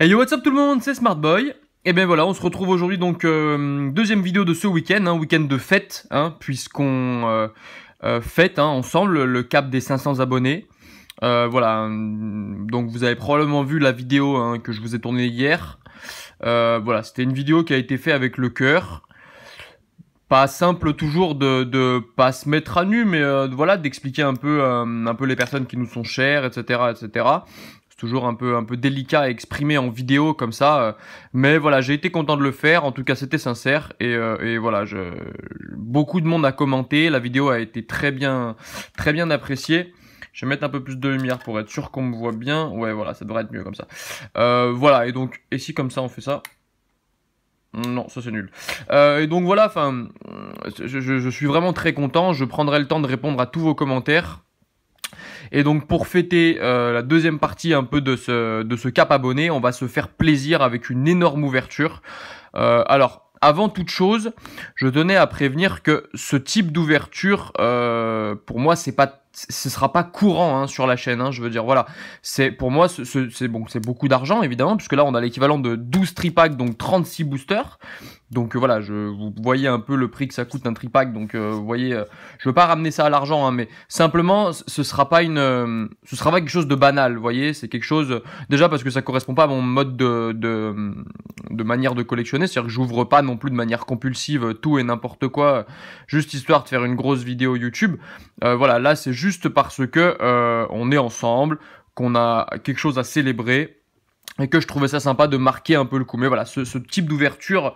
Hey yo, what's up tout le monde, c'est Smartboy. Et eh bien voilà, on se retrouve aujourd'hui donc euh, deuxième vidéo de ce week-end, un hein, week-end de fête, hein, puisqu'on euh, euh, fête hein, ensemble le cap des 500 abonnés. voilà, mm, donc vous avez probablement vu la vidéo que je vous ai tournée hier. voilà, c'était une vidéo qui a été faite avec le cœur pas simple toujours de, pas se mettre à nu, mais voilà d'expliquer un peu un peu les personnes qui nous sont chères, etc., etc toujours un peu un peu délicat à exprimer en vidéo comme ça. Euh, mais voilà, j'ai été content de le faire. En tout cas, c'était sincère et, euh, et voilà, je, beaucoup de monde a commenté. La vidéo a été très bien très bien appréciée. Je vais mettre un peu plus de lumière pour être sûr qu'on me voit bien. Ouais, voilà, ça devrait être mieux comme ça. Euh, voilà, et donc, et si comme ça on fait ça non, ça c'est nul. et donc voilà, enfin, je, je, suis vraiment très content. Je prendrai le temps de répondre à tous vos commentaires. Et donc pour fêter euh, la deuxième partie un peu de ce, cap abonné, on va se faire plaisir avec une énorme ouverture. Euh, alors avant toute chose, je tenais à prévenir que ce type d'ouverture, euh, pour moi, c'est pas ce sera pas courant hein, sur la chaîne. Hein, je veux dire, voilà, c'est pour moi, c'est bon, c'est beaucoup d'argent évidemment, puisque là on a l'équivalent de 12 tripacks, donc 36 boosters. Donc euh, voilà, je, vous voyez un peu le prix que ça coûte un tripack. Donc euh, vous voyez, euh, je veux pas ramener ça à l'argent, hein, mais simplement, ce sera pas une, ce sera pas quelque chose de banal. Vous voyez, c'est quelque chose déjà parce que ça correspond pas à mon mode de de, manière de collectionner. C'est-à-dire que j'ouvre pas non plus de manière compulsive tout et n'importe quoi, juste histoire de faire une grosse vidéo YouTube. voilà, là c'est juste parce que on est ensemble, qu'on a quelque chose à célébrer et que je trouvais ça sympa de marquer un peu le coup. Mais voilà, ce, ce type d'ouverture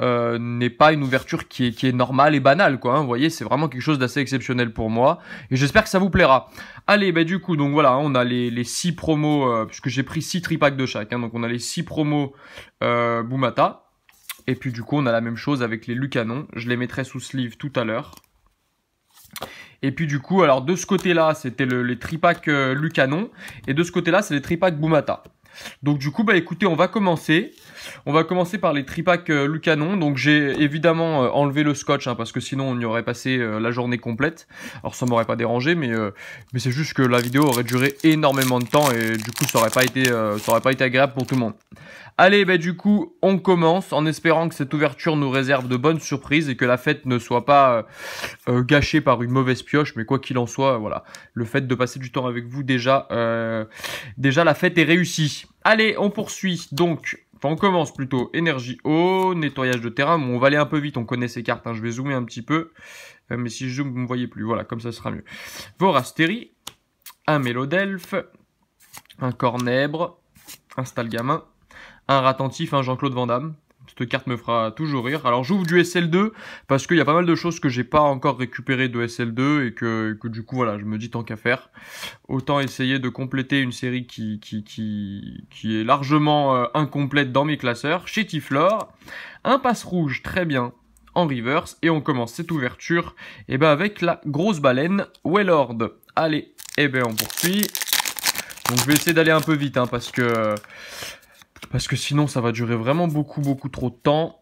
euh, n'est pas une ouverture qui est, normale et banale quoi. Hein. vous voyez, c'est vraiment quelque chose d'assez exceptionnel pour moi et j'espère que ça vous plaira. Allez, bah, du coup, donc voilà, hein, on a les, les six promos euh, puisque j'ai pris six tripacks de chaque, hein. donc on a les six promos euh, Boumata et puis du coup on a la même chose avec les Lucanon. Je les mettrai sous sleeve tout à l'heure. Et puis du coup, alors de ce côté-là, c'était le, les tripacks Lucanon et de ce côté-là, c'est les tripacks Boumata. Donc du coup, bah écoutez, on va commencer. On va commencer par les tripacks euh, Lucanon. Donc j'ai évidemment euh, enlevé le scotch hein, parce que sinon on y aurait passé euh, la journée complète. Alors ça m'aurait pas dérangé, mais mais c'est juste que la vidéo aurait duré énormément de temps et du coup ça aurait pas été ça aurait pas été agréable pour tout le monde. Allez, bah du coup on commence en espérant que cette ouverture nous réserve de bonnes surprises et que la fête ne soit pas gâchée par une mauvaise pioche. Mais quoi qu'il en soit, voilà, le fait de passer du temps avec vous déjà déjà la fête est réussie. Allez, on poursuit donc on commence plutôt énergie eau, nettoyage de terrain. on va aller un peu vite, on connaît ces cartes. Hein. Je vais zoomer un petit peu. Euh, mais si je zoome, vous ne me voyez plus. Voilà, comme ça sera mieux. Vorastéri, un mélodelf, un cornèbre, un stalgamin, un ratentif, un Jean-Claude Van cette carte me fera toujours rire. Alors j'ouvre du SL2 parce qu'il y a pas mal de choses que j'ai pas encore récupérées de SL2 et que, du coup voilà, je me dis tant qu'à faire, autant essayer de compléter une série qui, qui, qui, qui est largement euh, incomplète dans mes classeurs. Chez Tiflore, un passe rouge, très bien en reverse et on commence cette ouverture et eh ben avec la grosse baleine Wellord. Allez, et eh ben on poursuit. Donc je vais essayer d'aller un peu vite hein, parce que parce que sinon, ça va durer vraiment beaucoup, beaucoup trop de temps.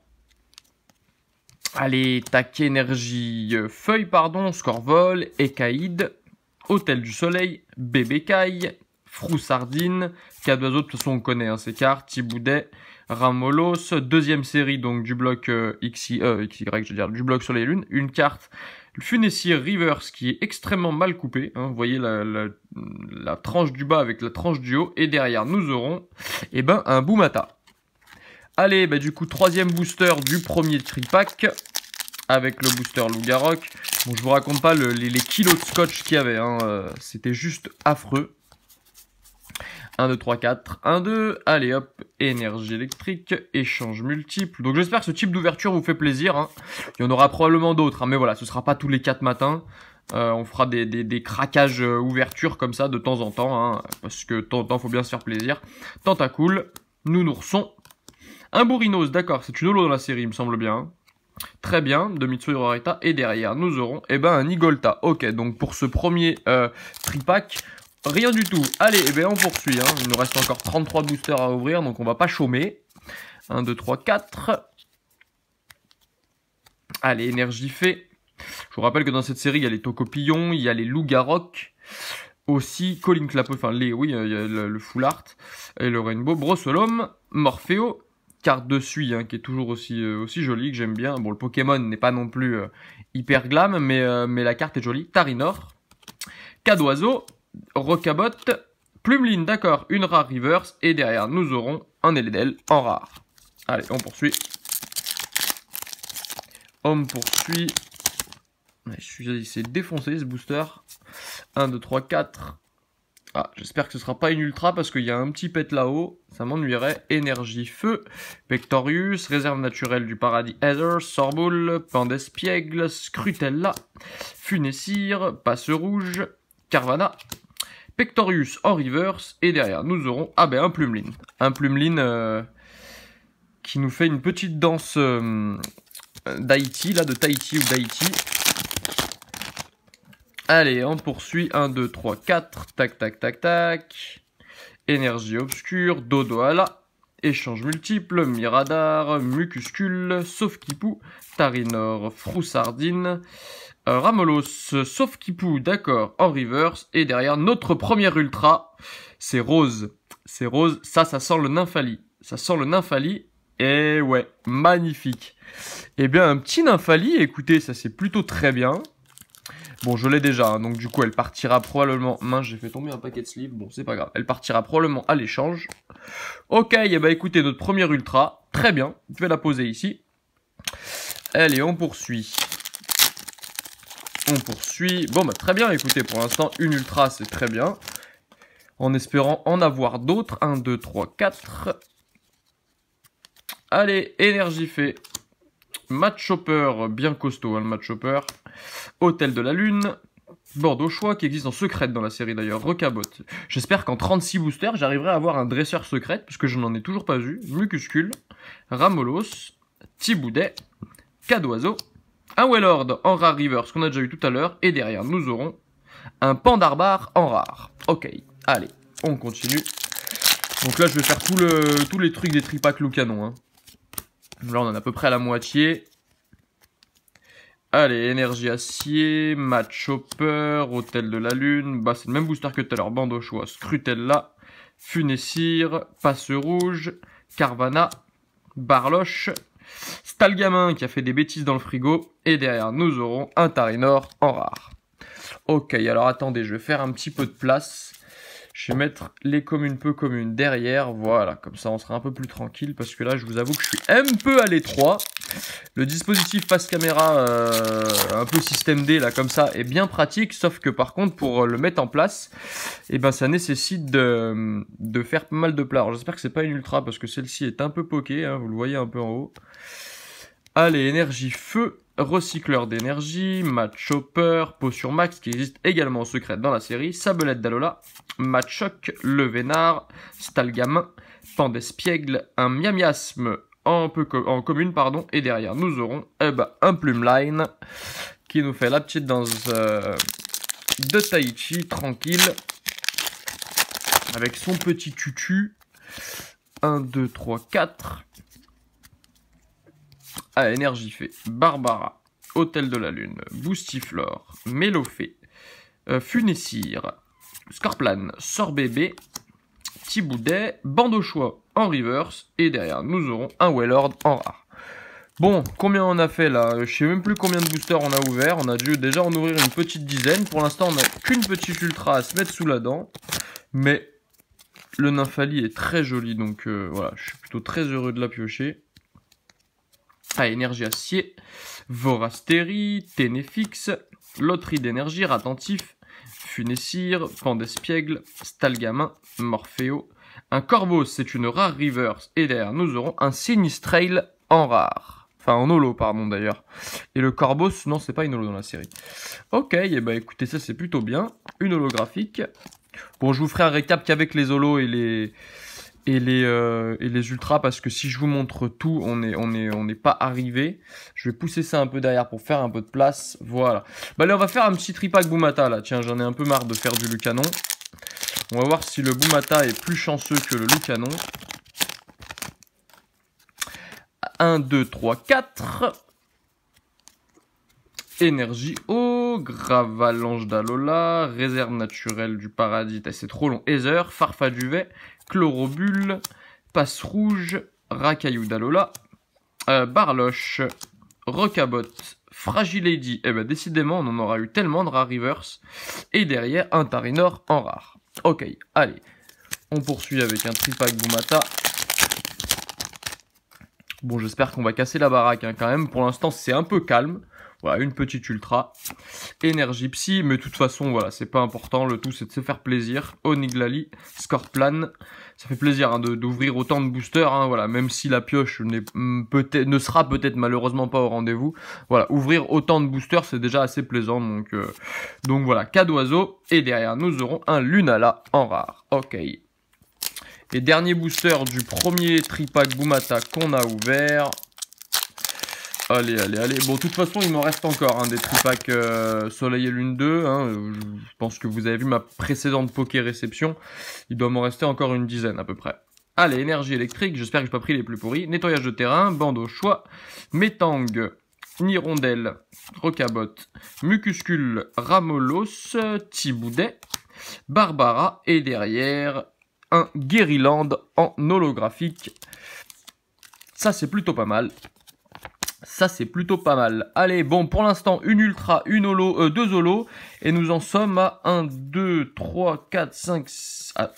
Allez, taquer énergie, euh, feuille, pardon, scorvol, écaïde, hôtel du soleil, bébé caille, frou sardine, cas d'oiseau, de toute façon, on connaît hein, ces cartes, Tiboudet, Ramolos, deuxième série donc du bloc euh, XY, euh, je veux dire, du bloc soleil lune, une carte le funessier Rivers qui est extrêmement mal coupé. Hein, vous voyez la, tranche du bas avec la tranche du haut. Et derrière, nous aurons eh ben, un Boomata. Allez, bah, du coup, troisième booster du premier tri-pack avec le booster Lougaroc. Bon, je vous raconte pas les, kilos de scotch qu'il y avait. Hein. Euh, c'était juste affreux. 1, 2, 3, 4, 1, 2, allez hop, énergie électrique, échange multiple. Donc j'espère que ce type d'ouverture vous fait plaisir, hein. il y en aura probablement d'autres, hein. mais voilà, ce sera pas tous les 4 matins. Euh, on fera des, craquages euh, ouvertures comme ça de temps en temps, hein. parce que de temps en temps, faut bien se faire plaisir. nous Nounourson, un bourrinos, d'accord, c'est une holo dans la série, il me semble bien. Très bien, de Mitsui Et derrière, nous aurons eh ben, un Igolta. Ok, donc pour ce premier euh, tripack, Rien du tout. Allez, eh bien, on poursuit. Hein. Il nous reste encore 33 boosters à ouvrir, donc on va pas chômer. 1, 2, 3, 4. Allez, énergie fait. Je vous rappelle que dans cette série, il y a les Tocopillons, il y a les Lougarok, aussi Colin Clapeau, enfin les, oui, euh, il y a le, Full Art, et le Rainbow, Brossolome. Morpheo, carte de suie, hein, qui est toujours aussi, euh, aussi jolie, que j'aime bien. Bon, le Pokémon n'est pas non plus euh, hyper glam, mais, mais la carte est jolie. Tarinor, Cadoiseau, Rocabot, Plumeline, d'accord, une rare reverse, et derrière nous aurons un Eledel en rare. Allez, on poursuit. On poursuit. Je suis défoncé ce booster. 1, 2, 3, 4. Ah, j'espère que ce sera pas une ultra parce qu'il y a un petit pet là-haut. Ça m'ennuierait. Énergie feu. Pectorius. Réserve naturelle du paradis Heather. Sorboule. Pandespiègle. Scrutella. Funessir. Passe rouge. Carvana. Victorious en reverse. Et derrière, nous aurons ah ben, un Plumeline. Un Plumeline euh, qui nous fait une petite danse euh, d'Haïti, là, de Tahiti ou d'Haïti. Allez, on poursuit. 1, 2, 3, 4. Tac, tac, tac, tac. Énergie obscure, dodo à la. Échange multiple, Miradar, Mucuscule, Sauf Kipou, Tarinor, Froussardine, euh, Ramolos, sauf Kipou, d'accord, en reverse. Et derrière, notre première ultra, c'est Rose. C'est Rose, ça, ça sent le Nymphalie. Ça sent le Nymphalie. Et ouais, magnifique. Eh bien, un petit Nymphalie, écoutez, ça c'est plutôt très bien. Bon, je l'ai déjà, hein, donc du coup, elle partira probablement... Mince, j'ai fait tomber un paquet de sleeves, bon, c'est pas grave. Elle partira probablement à l'échange. Ok, et eh bah ben, écoutez, notre première ultra, très bien. Je vais la poser ici. Allez, on poursuit poursuit. Bon, bah, très bien, écoutez, pour l'instant, une ultra, c'est très bien. En espérant en avoir d'autres. 1, 2, 3, 4. Allez, énergie fait. Match bien costaud hein, le Match Hôtel de la Lune. Bordeaux Choix, qui existe en secrète dans la série d'ailleurs, Recabote. J'espère qu'en 36 boosters, j'arriverai à avoir un dresseur secrète, puisque je n'en ai toujours pas vu. Mucuscule, Ramolos, Tiboudet, d'oiseau un Wellord en rare river, ce qu'on a déjà eu tout à l'heure, et derrière nous aurons un Pandarbar en rare. Ok, allez, on continue. Donc là je vais faire tout le, tous les trucs des tripacks loup canon. Hein. Là on en a à peu près à la moitié. Allez, énergie acier, match hopper, hôtel de la lune, bah c'est le même booster que tout à l'heure, bande au choix, Scrutella, Funessir, Passe rouge, Carvana, Barloche, c'est le gamin qui a fait des bêtises dans le frigo. Et derrière, nous aurons un Tarinor en rare. Ok, alors attendez, je vais faire un petit peu de place. Je vais mettre les communes peu communes derrière. Voilà, comme ça on sera un peu plus tranquille. Parce que là, je vous avoue que je suis un peu à l'étroit. Le dispositif face caméra, euh, un peu système D là comme ça, est bien pratique, sauf que par contre pour euh, le mettre en place, et eh ben ça nécessite de, de, faire pas mal de plat j'espère que c'est pas une ultra parce que celle-ci est un peu pokée, hein, vous le voyez un peu en haut. Allez, énergie feu, recycleur d'énergie, match chopper, sur max qui existe également en secret dans la série, sabelette d'Alola, match le vénard, stalgamin, d'espiègle un miamiasme, en, commune, pardon, et derrière nous aurons eh ben, un plume line qui nous fait la petite danse euh, de Taichi, tranquille, avec son petit tutu. 1, 2, 3, 4. à énergie fait. Barbara, Hôtel de la Lune, Boustiflore, Mélofée, euh, Funessir, Scorplan, Sorbébé, Thiboudet, bande choix en reverse, et derrière nous aurons un Wellord en rare. Bon, combien on a fait là Je sais même plus combien de boosters on a ouvert, on a dû déjà en ouvrir une petite dizaine, pour l'instant on n'a qu'une petite ultra à se mettre sous la dent, mais le Nymphalie est très joli, donc euh, voilà, je suis plutôt très heureux de la piocher. Ah, énergie acier, Vorasteri, Ténéfix, Loterie d'énergie, Ratentif, Funessir, Pandespiègle, Stalgamin, Morpheo. Un corbos c'est une rare reverse, et derrière nous aurons un Sinistrail en rare. Enfin, en holo, pardon, d'ailleurs. Et le Corbos, non, c'est pas une holo dans la série. Ok, et eh bah ben, écoutez, ça c'est plutôt bien. Une holographique. Bon, je vous ferai un récap qu'avec les holos et les et les, euh, les ultras parce que si je vous montre tout, on n'est on est, on pas arrivé. Je vais pousser ça un peu derrière pour faire un peu de place. Voilà. Bah allez, on va faire un petit tripack Boumata là. Tiens, j'en ai un peu marre de faire du Lucanon. On va voir si le Boumata est plus chanceux que le Lucanon. 1, 2, 3, 4. Énergie haut. Gravalange d'Alola, Réserve naturelle du Paradis, c'est trop long, Heather, Farfa Duvet, Chlorobule, Passe Rouge, Racaillou d'Alola, euh, Barloche, Rocabotte, Fragile Lady. Eh ben décidément, on en aura eu tellement de rare rivers. Et derrière, un Tarinor en rare. Ok, allez. On poursuit avec un Tripak Boumata. Bon, j'espère qu'on va casser la baraque hein. quand même. Pour l'instant, c'est un peu calme. Voilà, une petite ultra énergie psy, mais de toute façon, voilà, c'est pas important. Le tout, c'est de se faire plaisir. Oniglali, Scorplan, ça fait plaisir hein, d'ouvrir autant de boosters. Hein, voilà, même si la pioche peut ne sera peut-être malheureusement pas au rendez-vous. Voilà, ouvrir autant de boosters, c'est déjà assez plaisant. Donc, euh, donc voilà, cas d'oiseau. Et derrière, nous aurons un Lunala en rare. Ok. Et dernier booster du premier tripack Boomata qu'on a ouvert. Allez, allez, allez. Bon, de toute façon, il m'en reste encore un hein, des trucs euh, Soleil et Lune 2. Hein. Euh, je pense que vous avez vu ma précédente Poké Réception. Il doit m'en rester encore une dizaine à peu près. Allez, énergie électrique, j'espère que je n'ai pas pris les plus pourris. Nettoyage de terrain, bande au choix, métang, nirondelle, rocabot, mucuscule, ramolos, tiboudet, barbara, et derrière, un guériland en holographique. Ça, c'est plutôt pas mal. Ça, c'est plutôt pas mal. Allez, bon, pour l'instant, une ultra, une holo, euh, deux holo. Et nous en sommes à 1, 2, 3, 4, 5,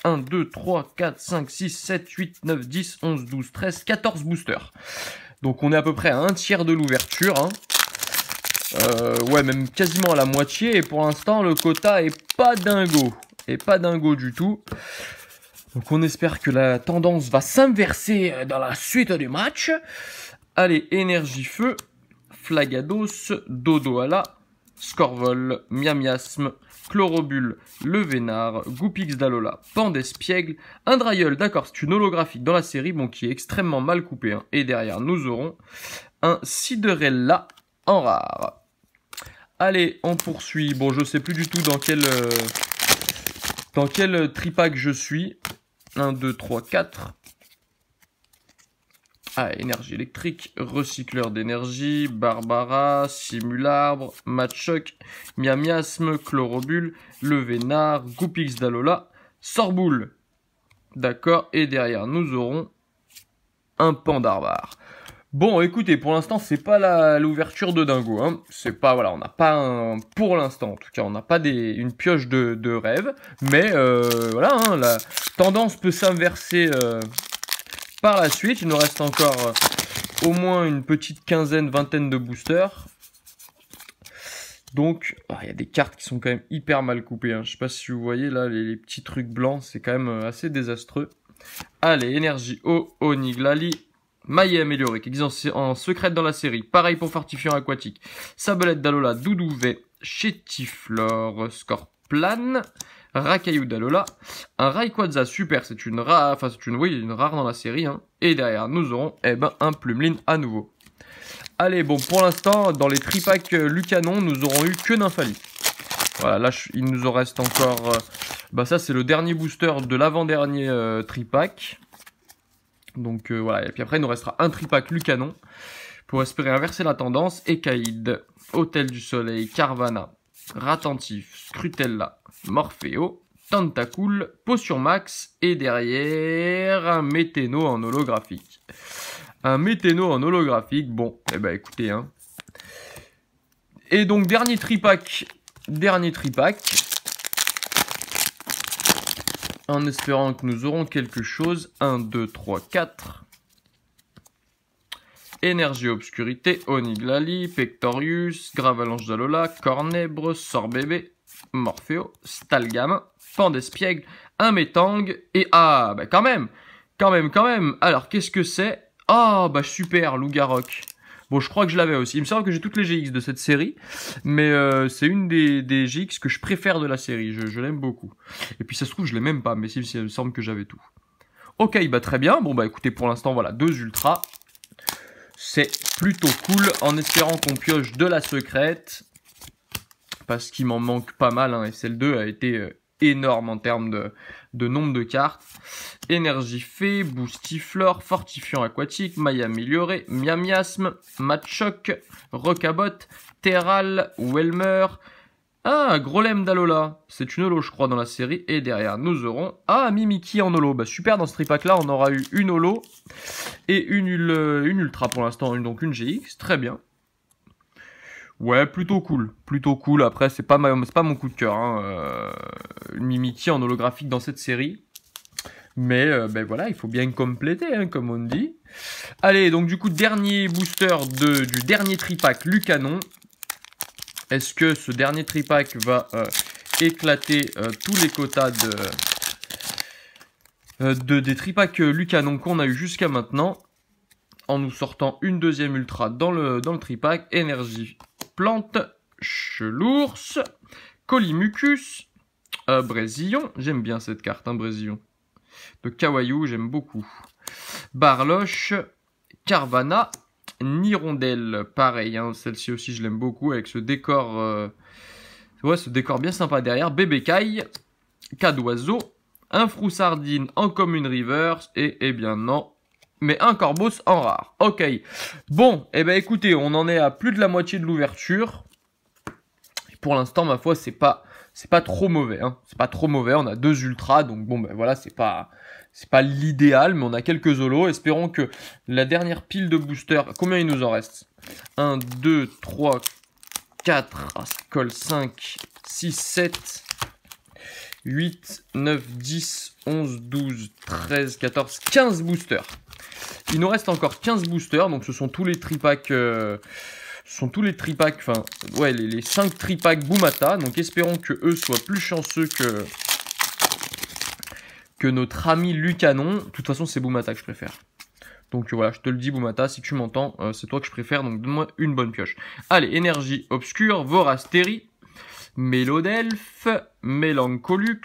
1, 2, 3, 4, 5, 6, 7, 8, 9, 10, 11, 12, 13, 14 boosters. Donc on est à peu près à un tiers de l'ouverture. Hein. Euh, ouais, même quasiment à la moitié. Et pour l'instant, le quota est pas dingo. Et pas dingo du tout. Donc on espère que la tendance va s'inverser euh, dans la suite du match. Allez, énergie feu, Flagados, Dodoala, Scorvol, Miamiasme, Chlorobule, Le Vénard, Goupix d'Alola, Pandespiègle, un dryol, d'accord, c'est une holographique dans la série, bon, qui est extrêmement mal coupée, hein. Et derrière, nous aurons un Ciderella en rare. Allez, on poursuit. Bon, je sais plus du tout dans quel, euh, dans quel tripack je suis. 1, 2, 3, 4. Ah, énergie électrique, recycleur d'énergie, Barbara, simularbre, Matchock miamiasme, chlorobule, vénard, goupix d'alola, sorboule. D'accord, et derrière nous aurons un pandarbar. Bon, écoutez, pour l'instant, c'est pas l'ouverture de dingo. Hein. C'est pas voilà, on n'a pas un, pour l'instant, en tout cas, on n'a pas des, une pioche de, de rêve. Mais euh, voilà, hein, la tendance peut s'inverser euh, par la suite. Il nous reste encore euh, au moins une petite quinzaine, vingtaine de boosters. Donc, ah, il y a des cartes qui sont quand même hyper mal coupées. Je hein. Je sais pas si vous voyez là les, petits trucs blancs, c'est quand même euh, assez désastreux. Allez, énergie O, Oniglali, maillet amélioré, qui existe en secrète dans la série. Pareil pour fortifiant aquatique. Sabelette d'Alola, Doudouvet, Chétiflore, Scorplane, Rakayu Dalola, un Rayquaza super, c'est une rare, enfin c'est une, oui, une rare dans la série, hein. et derrière nous aurons eh ben, un Plumeline à nouveau. Allez, bon, pour l'instant, dans les tripacks euh, Lucanon, nous aurons eu que Nymphalie. Voilà, là, il nous en reste encore... Euh, bah ça, c'est le dernier booster de l'avant-dernier euh, tripack. Donc voilà, et puis après, il nous restera un tripack Lucanon pour espérer inverser la tendance, et Kaïd, Hôtel du Soleil, Carvana, Ratentif, Scrutella, Morpheo, Tentacool, Potion Max et derrière un Météno en holographique. Un Météno en holographique, bon, eh ben écoutez, hein. Et donc dernier tripack, dernier tripack. En espérant que nous aurons quelque chose. 1, 2, 3, 4. Énergie Obscurité, Oniglali, Pectorius, Gravalanche d'Alola, Cornèbre, Sorbébé, Morpheo, Stalgam, Pandespiègle, Métang et ah, bah quand même, quand même, quand même. Alors qu'est-ce que c'est Ah, bah super, Lugarok Bon, je crois que je l'avais aussi. Il me semble que j'ai toutes les GX de cette série, mais euh, c'est une des, des, GX que je préfère de la série. Je, l'aime beaucoup. Et puis ça se trouve, je l'ai même pas, mais il me semble que j'avais tout. Ok, bah très bien. Bon, bah écoutez, pour l'instant, voilà, deux ultras. C'est plutôt cool en espérant qu'on pioche de la secrète. Parce qu'il m'en manque pas mal. Hein. SL2 a été euh, énorme en termes de, nombre de cartes. Énergie fée, boostiflore, fortifiant aquatique, maille améliorée, miamiasme, matchoc, rocabot, terral, welmer, ah, Grolem d'Alola. C'est une holo, je crois, dans la série. Et derrière, nous aurons... Ah, Mimiki en holo. Bah, super, dans ce tripack-là, on aura eu une holo et une, euh, une ultra pour l'instant. Donc, une GX. Très bien. Ouais, plutôt cool. Plutôt cool. Après, c'est pas, pas mon coup de cœur. Hein. Euh, Mimiki en holographique dans cette série. Mais euh, ben voilà, il faut bien compléter, hein, comme on dit. Allez, donc du coup, dernier booster du dernier tripack, Lucanon. Est-ce que ce dernier tripack va euh, éclater euh, tous les quotas de, euh, des tripacks Lucanon qu'on a eu jusqu'à maintenant en nous sortant une deuxième ultra dans le, dans le tripack énergie plante chelours colimucus brésillon j'aime bien cette carte hein, brésillon de Kawaiiou, j'aime beaucoup barloche carvana ni Pareil, hein. celle-ci aussi je l'aime beaucoup avec ce décor. Euh... ce décor bien sympa derrière. Bébé caille, cas d'oiseau, un frou sardine en commune reverse et eh bien non. Mais un Corbos en rare. Ok. Bon, eh ben écoutez, on en est à plus de la moitié de l'ouverture. Pour l'instant, ma foi, c'est pas c'est pas trop mauvais. Hein. C'est pas trop mauvais. On a deux ultras, donc bon, ben voilà, c'est pas c'est pas l'idéal, mais on a quelques holos. Espérons que la dernière pile de boosters... Combien il nous en reste 1, 2, 3, 4. 5, 6, 7, 8, 9, 10, 11, 12, 13, 14, 15 boosters. Il nous reste encore 15 boosters, donc ce sont tous les tripacks... Euh, ce sont tous les tripacks, enfin, ouais, les, les 5 tripacks Boomata. Donc espérons que eux soient plus chanceux que, que notre ami Lucanon. De toute façon, c'est Boumata que je préfère. Donc voilà, je te le dis, Boumata, si tu m'entends, euh, c'est toi que je préfère, donc donne-moi une bonne pioche. Allez, énergie obscure, Vorastéri, Mélodelf, Mélancolux,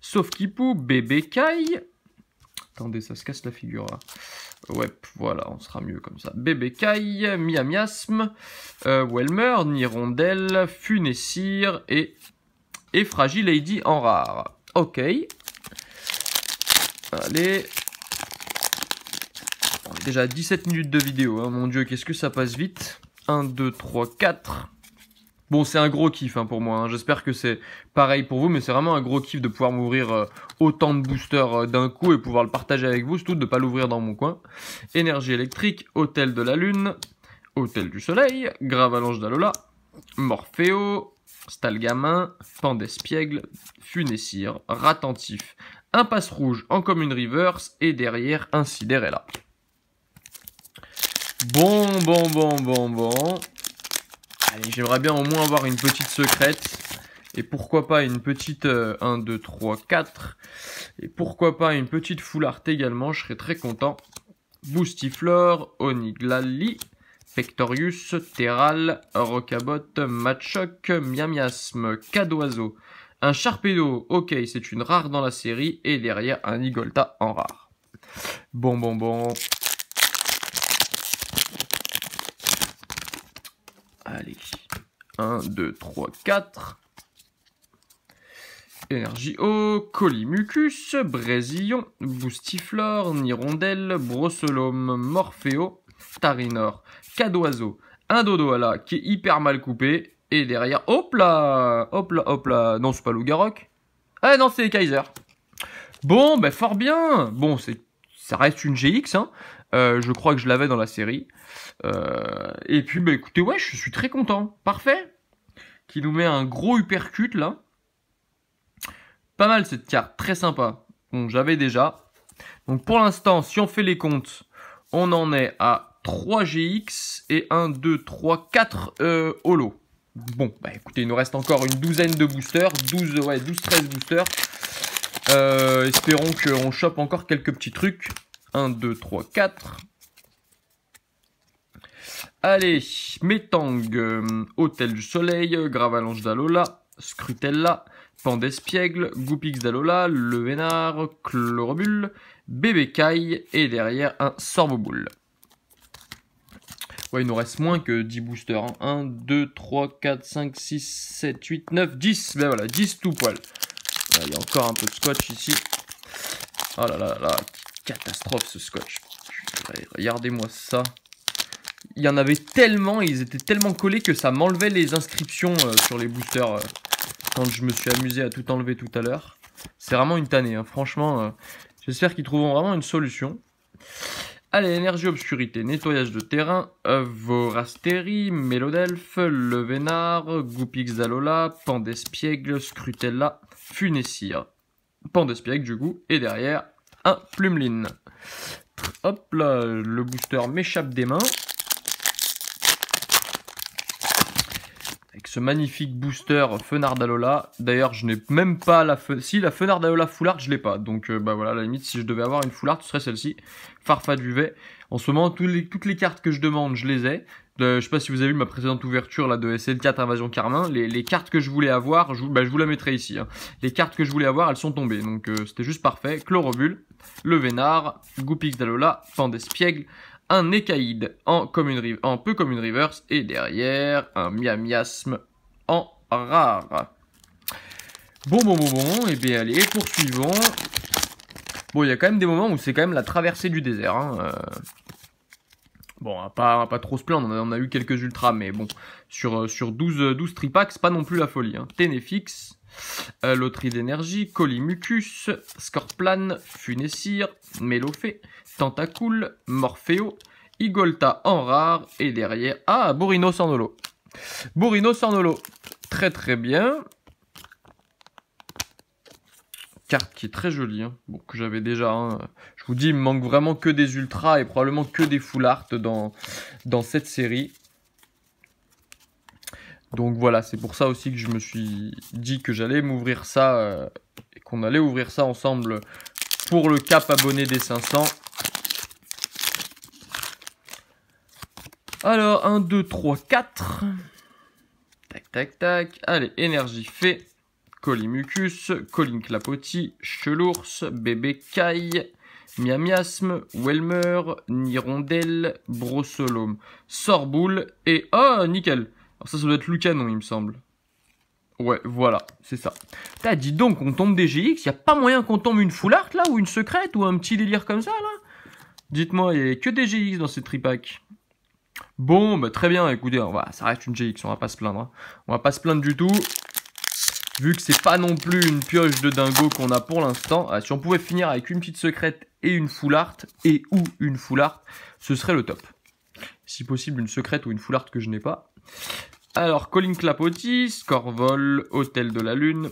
Saufkipou, Bébé Caille. Attendez, ça se casse la figure là. Ouais, voilà, on sera mieux comme ça. Bébé Caille, Miamiasme, euh, Wellmer, Welmer, Nirondelle, Funessir et, et Fragile Lady en rare. Ok, Allez. On est déjà à 17 minutes de vidéo. Hein. Mon dieu, qu'est-ce que ça passe vite. 1, 2, 3, 4. Bon, c'est un gros kiff hein, pour moi. Hein. J'espère que c'est pareil pour vous, mais c'est vraiment un gros kiff de pouvoir m'ouvrir euh, autant de boosters euh, d'un coup et pouvoir le partager avec vous, surtout de ne pas l'ouvrir dans mon coin. Énergie électrique, Hôtel de la Lune, Hôtel du Soleil, allonge d'Alola, Morpheo, Stalgamin, Pandespiègle, Funessir, Ratentif, Impasse rouge en commune reverse et derrière un Cinderella. Bon, bon, bon, bon, bon. Allez, j'aimerais bien au moins avoir une petite secrète. Et pourquoi pas une petite 1, 2, 3, 4. Et pourquoi pas une petite foularte également, je serais très content. Boostiflore, Oniglali, Pectorius, Terral, Rocabot, Machoc, Miamiasme, Cadoiseau. Un Charpedo, ok, c'est une rare dans la série, et derrière un Igolta en rare. Bon, bon, bon. Allez, 1, 2, 3, 4. O, Colimucus, Brésillon, Boustiflore, Nirondelle, Brossolome, Morpheo, Ftarinor, d'Oiseau, un dodo la qui est hyper mal coupé. Et derrière, hop là Hop là, hop là Non, c'est pas Lougarok. Ah non, c'est Kaiser. Bon, ben fort bien Bon, c'est ça reste une GX, hein. euh, je crois que je l'avais dans la série. Euh, et puis, bah écoutez, ouais, je suis très content. Parfait. Qui nous met un gros uppercut, là. Pas mal cette carte, très sympa. Bon, j'avais déjà. Donc pour l'instant, si on fait les comptes, on en est à 3 GX et 1, 2, 3, 4 euh, holo. Bon, bah écoutez, il nous reste encore une douzaine de boosters, 12, ouais, 12, 13 boosters. Euh, espérons qu'on chope encore quelques petits trucs. 1, 2, 3, 4. Allez, Métang, euh, Hôtel du Soleil, Gravalanche d'Alola, Scrutella, Pandespiègle, Goupix d'Alola, Le Vénard, Chlorobule, Bébé Caille et derrière un Sorboboule il nous reste moins que 10 boosters. 1, 2, 3, 4, 5, 6, 7, 8, 9, 10. Ben voilà, 10 tout poil. il y a encore un peu de scotch ici. Oh là là là, catastrophe ce scotch. Regardez-moi ça. Il y en avait tellement, ils étaient tellement collés que ça m'enlevait les inscriptions euh, sur les boosters euh, quand je me suis amusé à tout enlever tout à l'heure. C'est vraiment une tannée, hein. franchement. Euh, j'espère qu'ils trouveront vraiment une solution. Allez, énergie, obscurité, nettoyage de terrain, Vorasteri, Mélodelf, Levenar Goupix Pandespiègle, Scrutella, Funessir Pandespiègle du coup, et derrière, un Plumeline. Hop là, le booster m'échappe des mains. avec ce magnifique booster Fenardalola. D'ailleurs, je n'ai même pas la si la Fenardalola full art, je l'ai pas. Donc euh, bah voilà, la limite si je devais avoir une full ce serait celle-ci, Farfa Duvet. En ce moment, toutes les, toutes les cartes que je demande, je les ai. Euh, je sais pas si vous avez vu ma précédente ouverture là de SL4 Invasion Carmin, les, cartes que je voulais avoir, je, vous bah, la mettrai ici. Hein. Les cartes que je voulais avoir, elles sont tombées, donc euh, c'était juste parfait. Chlorobule, le Vénard, Goupix Dalola, Pandespiègle, un Écaïde en, commune, en peu commune reverse et derrière un Miamiasme en rare. Bon, bon, bon, bon, et eh bien allez, poursuivons. Bon, il y a quand même des moments où c'est quand même la traversée du désert. Hein, euh. Bon, hein, pas, pas trop se plaindre, on a, a eu quelques ultras, mais bon, sur, euh, sur 12, 12 c'est pas non plus la folie. Hein. Ténéfix, euh, Loterie d'énergie, Colimucus, Scorplan, Funessir, Mélophée, Tentacool, Morpheo, Igolta en rare, et derrière, ah, Borino Sandolo. Bourino Sandolo, très très bien. Carte qui est très jolie, hein, bon, que j'avais déjà, hein, je vous dis, il me manque vraiment que des ultras et probablement que des full art dans, dans cette série. Donc voilà, c'est pour ça aussi que je me suis dit que j'allais m'ouvrir ça euh, et qu'on allait ouvrir ça ensemble pour le cap abonné des 500. Alors, 1, 2, 3, 4. Tac, tac, tac. Allez, énergie fait. Colimucus, Colin Clapotis, Chelours, Bébé Caille, Miamiasme, Welmer, Nirondelle, Brossolome, Sorboule et... Oh, nickel Alors ça, ça doit être Lucanon, il me semble. Ouais, voilà, c'est ça. T'as dit donc, on tombe des GX, y a pas moyen qu'on tombe une full art, là, ou une secrète, ou un petit délire comme ça, là Dites-moi, il y a que des GX dans ces tripacks. Bon, bah très bien, écoutez, on va, ça reste une GX, on va pas se plaindre. Hein. On va pas se plaindre du tout vu que c'est pas non plus une pioche de dingo qu'on a pour l'instant. Ah, si on pouvait finir avec une petite secrète et une full et ou une full ce serait le top. Si possible, une secrète ou une full que je n'ai pas. Alors, Colin Clapotis, Scorvol, Hôtel de la Lune,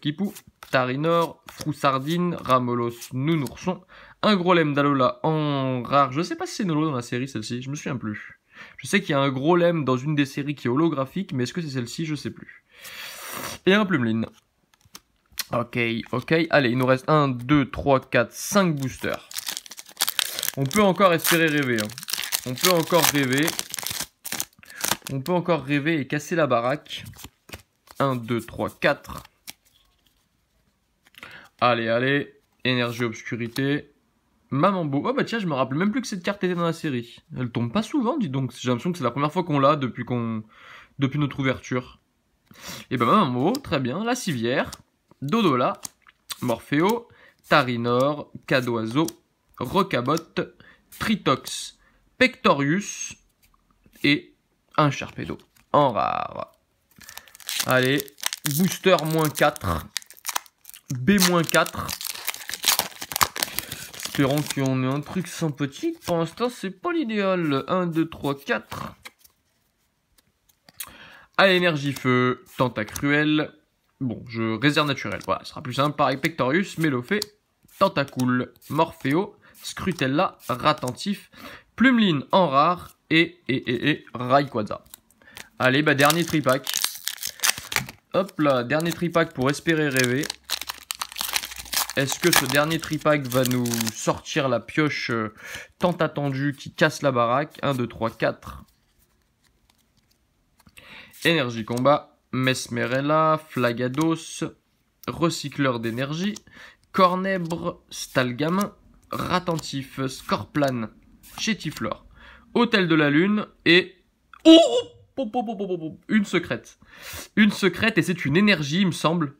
Kipou, Tarinor, Froussardine, Ramolos, Nounourson, un gros lemme d'Alola en rare. Je sais pas si c'est Nolo dans la série celle-ci, je me souviens plus. Je sais qu'il y a un gros lemme dans une des séries qui est holographique, mais est-ce que c'est celle-ci, je sais plus. Et un plumeline. Ok, ok. Allez, il nous reste 1, 2, 3, 4, 5 boosters. On peut encore espérer rêver. Hein. On peut encore rêver. On peut encore rêver et casser la baraque. 1, 2, 3, 4. Allez, allez. Énergie obscurité. Maman beau. Oh bah tiens, je me rappelle même plus que cette carte était dans la série. Elle tombe pas souvent, dis donc. J'ai l'impression que c'est la première fois qu'on l'a depuis depuis notre ouverture. Et eh bah ben, maman très bien. La civière. Dodola, Morpheo, Tarinor, Cadoiseau, Rocabotte, Tritox, Pectorius et un Charpedo en rare. Allez, booster moins 4, B 4. Espérons qu'on ait un truc sympathique. Pour l'instant, c'est pas l'idéal. 1, 2, 3, 4. À l'énergie feu, Tentacruel, Bon, je réserve naturel. Voilà, ce sera plus simple. Pareil, Pectorius, Mélophée, Tentacool, Morpheo. Scrutella, Ratentif, Plumeline en rare et, et, et, et Rayquaza. Allez, bah dernier tripack. Hop là, dernier tripack pour espérer rêver. Est-ce que ce dernier tripack va nous sortir la pioche euh, tant attendue qui casse la baraque 1, 2, 3, 4. Énergie combat, Mesmerella, Flagados, Recycleur d'énergie, Cornèbre, Stalgamin, Ratentif, Scorplan, Chétiflore, Hôtel de la Lune et... Oh, oh, oh, une secrète. Une secrète et c'est une énergie, il me semble.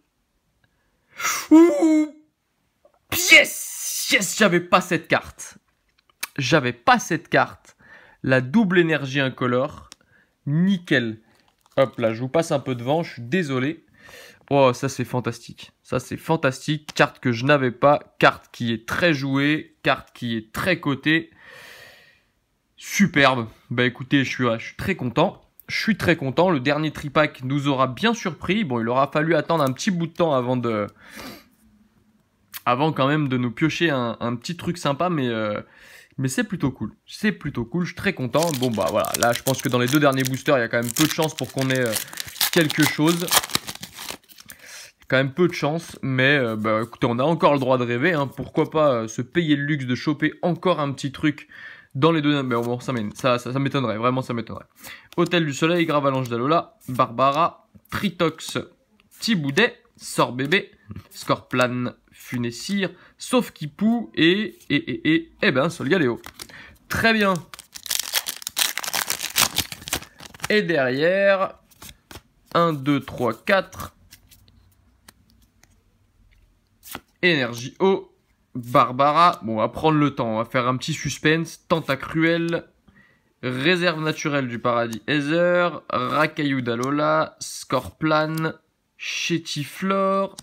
Ouh Yes Yes J'avais pas cette carte. J'avais pas cette carte. La double énergie incolore. Nickel. Hop là, je vous passe un peu devant, je suis désolé. Oh, ça c'est fantastique. Ça c'est fantastique. Carte que je n'avais pas, carte qui est très jouée, carte qui est très cotée. Superbe. Bah écoutez, je suis, très content. Je suis très content. Le dernier tripack nous aura bien surpris. Bon, il aura fallu attendre un petit bout de temps avant de. Avant quand même de nous piocher un, petit truc sympa, mais. Euh, mais c'est plutôt cool. C'est plutôt cool. Je suis très content. Bon, bah voilà. Là, je pense que dans les deux derniers boosters, il y a quand même peu de chance pour qu'on ait euh, quelque chose. Quand même peu de chance, mais euh, bah, écoutez, on a encore le droit de rêver. Hein. Pourquoi pas euh, se payer le luxe de choper encore un petit truc dans les deux. Mais bon, ça, ça, ça m'étonnerait. Vraiment, ça m'étonnerait. Hôtel du Soleil, Gravalange d'Alola, Barbara, Tritox, boudet Sort bébé, Scorplan, Funessir, Sauf Kipou et, et, et, et, eh ben, Solgaleo. Très bien. Et derrière, 1, 2, 3, 4, Énergie O, Barbara, bon, on va prendre le temps, on va faire un petit suspense, Tentacruel, Réserve naturelle du paradis Heather, d'Alola, Scorplan, Chétiflore,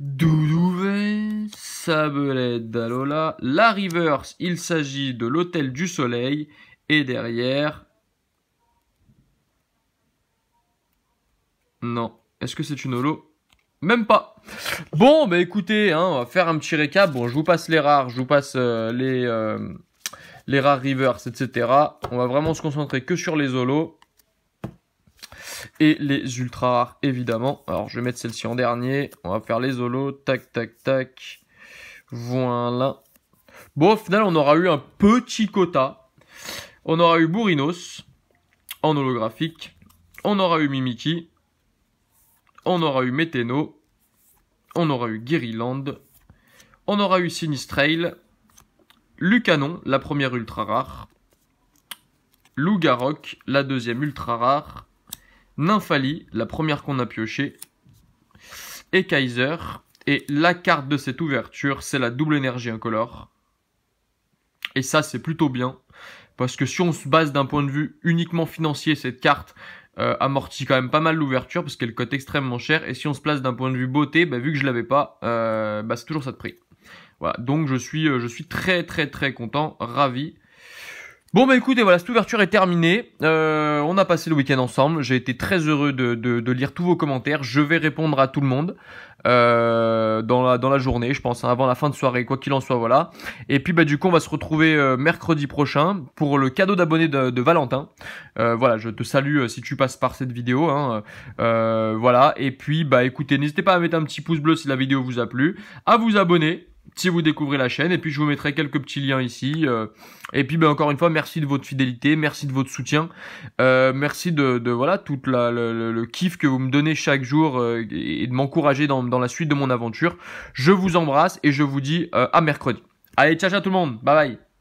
Doudouvet, Sabelette d'Alola, la Reverse, il s'agit de l'Hôtel du Soleil, et derrière... Non, est-ce que c'est une holo Même pas Bon, bah écoutez, hein, on va faire un petit récap. Bon, je vous passe les rares, je vous passe euh, les, euh, les rares reverse, etc. On va vraiment se concentrer que sur les holos. Et les ultra rares, évidemment. Alors, je vais mettre celle-ci en dernier. On va faire les holos. Tac, tac, tac. Voilà. Bon, au final, on aura eu un petit quota. On aura eu Bourinos en holographique. On aura eu Mimiki. On aura eu Meteno. On aura eu Guerriland. On aura eu Sinistrail. Lucanon, la première ultra rare. Lugarok, la deuxième ultra rare. Nymphalie, la première qu'on a piochée, et Kaiser. Et la carte de cette ouverture, c'est la double énergie incolore. Et ça, c'est plutôt bien. Parce que si on se base d'un point de vue uniquement financier, cette carte euh, amortit quand même pas mal l'ouverture parce qu'elle coûte extrêmement cher. Et si on se place d'un point de vue beauté, ben vu que je l'avais pas, euh, bah, c'est toujours ça de prix. Voilà, donc je suis, euh, je suis très très très content, ravi. Bon bah écoutez voilà cette ouverture est terminée, euh, on a passé le week-end ensemble, j'ai été très heureux de, lire tous vos commentaires, je vais répondre à tout le monde euh, dans, la, dans la journée je pense, hein, avant la fin de soirée, quoi qu'il en soit voilà. Et puis bah du coup on va se retrouver euh, mercredi prochain pour le cadeau d'abonné de, Valentin, voilà je te salue si tu passes par cette vidéo, hein, voilà et puis bah écoutez n'hésitez pas à mettre un petit pouce bleu si la vidéo vous a plu, à vous abonner si vous découvrez la chaîne. Et puis je vous mettrai quelques petits liens ici. Euh, et puis ben, encore une fois, merci de votre fidélité, merci de votre soutien, euh, merci de, de, voilà toute le, le, kiff que vous me donnez chaque jour euh, et de m'encourager dans, dans, la suite de mon aventure. Je vous embrasse et je vous dis à mercredi. Allez, ciao ciao tout le monde, bye bye.